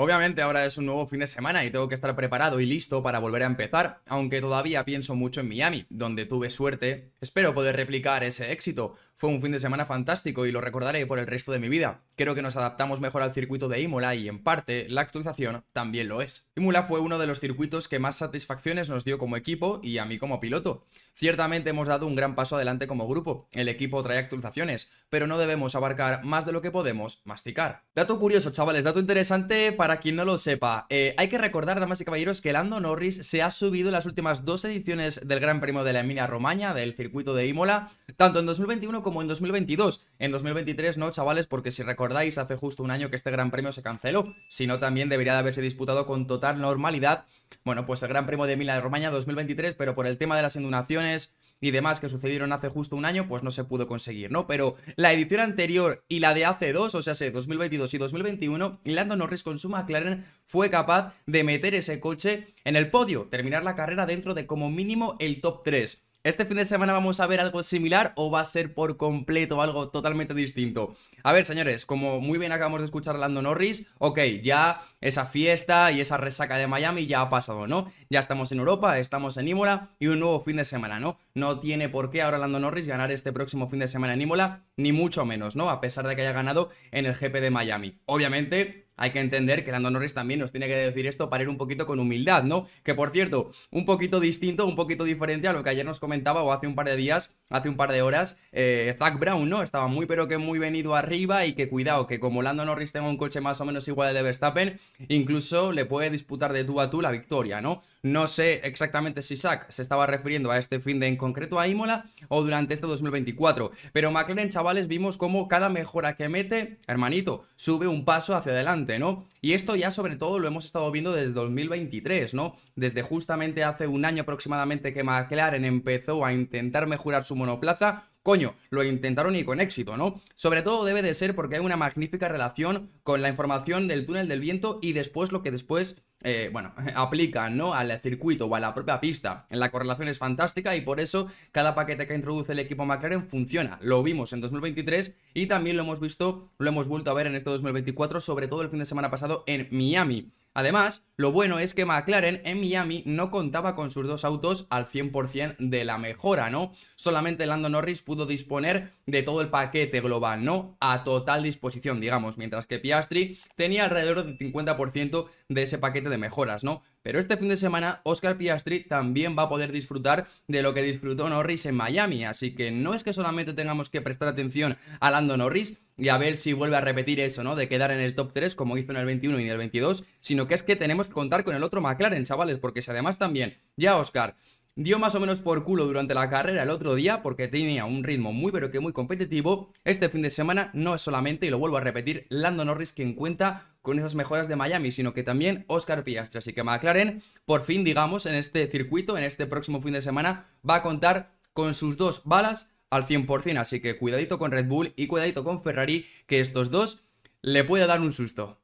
Obviamente ahora es un nuevo fin de semana y tengo que estar preparado y listo para volver a empezar, aunque todavía pienso mucho en Miami, donde tuve suerte. Espero poder replicar ese éxito. Fue un fin de semana fantástico y lo recordaré por el resto de mi vida. Creo que nos adaptamos mejor al circuito de Imola y en parte la actualización también lo es. Imola fue uno de los circuitos que más satisfacciones nos dio como equipo y a mí como piloto. Ciertamente hemos dado un gran paso adelante como grupo, el equipo trae actualizaciones, pero no debemos abarcar más de lo que podemos masticar. Dato curioso, chavales, dato interesante para quien no lo sepa. Eh, hay que recordar, damas y caballeros, que Lando Norris se ha subido en las últimas dos ediciones del Gran Premio de la Emilia Romagna, del circuito de Imola, tanto en 2021 como en 2022. En 2023 no, chavales, porque si recordamos hace justo un año que este Gran Premio se canceló, sino también debería de haberse disputado con total normalidad, bueno, pues el Gran Premio de de Romaña 2023, pero por el tema de las inundaciones y demás que sucedieron hace justo un año, pues no se pudo conseguir, ¿no? Pero la edición anterior y la de hace dos, o sea, 2022 y 2021, Lando Norris con su McLaren fue capaz de meter ese coche en el podio, terminar la carrera dentro de como mínimo el top 3. ¿Este fin de semana vamos a ver algo similar o va a ser por completo algo totalmente distinto? A ver, señores, como muy bien acabamos de escuchar a Lando Norris, ok, ya esa fiesta y esa resaca de Miami ya ha pasado, ¿no? Ya estamos en Europa, estamos en Imola y un nuevo fin de semana, ¿no? No tiene por qué ahora Lando Norris ganar este próximo fin de semana en Imola, ni mucho menos, ¿no? A pesar de que haya ganado en el GP de Miami. Obviamente, hay que entender que Lando Norris también nos tiene que decir esto para ir un poquito con humildad, ¿no? Que por cierto, un poquito distinto, un poquito diferente a lo que ayer nos comentaba o hace un par de días, hace un par de horas, eh, Zach Brown, ¿no? Estaba muy pero que muy venido arriba y que cuidado, que como Lando Norris tenga un coche más o menos igual al de Verstappen, incluso le puede disputar de tú a tú la victoria, ¿no? No sé exactamente si Zach se estaba refiriendo a este fin de en concreto a Imola o durante este 2024, pero McLaren, chavales, vimos cómo cada mejora que mete, hermanito, sube un paso hacia adelante. ¿no? Y esto ya sobre todo lo hemos estado viendo desde 2023, ¿no? Desde justamente hace un año aproximadamente que McLaren empezó a intentar mejorar su monoplaza, Coño, lo intentaron y con éxito, ¿no? Sobre todo debe de ser porque hay una magnífica relación con la información del túnel del viento y después lo que después eh, bueno, aplica ¿no? al circuito o a la propia pista. La correlación es fantástica y por eso cada paquete que introduce el equipo McLaren funciona. Lo vimos en 2023 y también lo hemos visto, lo hemos vuelto a ver en este 2024, sobre todo el fin de semana pasado en Miami. Además, lo bueno es que McLaren en Miami no contaba con sus dos autos al 100% de la mejora, ¿no? Solamente Lando Norris pudo disponer de todo el paquete global, ¿no? A total disposición, digamos, mientras que Piastri tenía alrededor del 50% de ese paquete de mejoras, ¿no? Pero este fin de semana, Oscar Piastri también va a poder disfrutar de lo que disfrutó Norris en Miami. Así que no es que solamente tengamos que prestar atención a Lando Norris y a ver si vuelve a repetir eso, ¿no? De quedar en el top 3 como hizo en el 21 y en el 22, sino que es que tenemos contar con el otro McLaren, chavales, porque si además también ya Oscar dio más o menos por culo durante la carrera el otro día porque tenía un ritmo muy pero que muy competitivo. Este fin de semana no es solamente, y lo vuelvo a repetir, Lando Norris quien cuenta con esas mejoras de Miami, sino que también Oscar Piastri. Así que McLaren, por fin, digamos, en este circuito, en este próximo fin de semana, va a contar con sus dos balas al 100%. Así que cuidadito con Red Bull y cuidadito con Ferrari, que estos dos le puede dar un susto.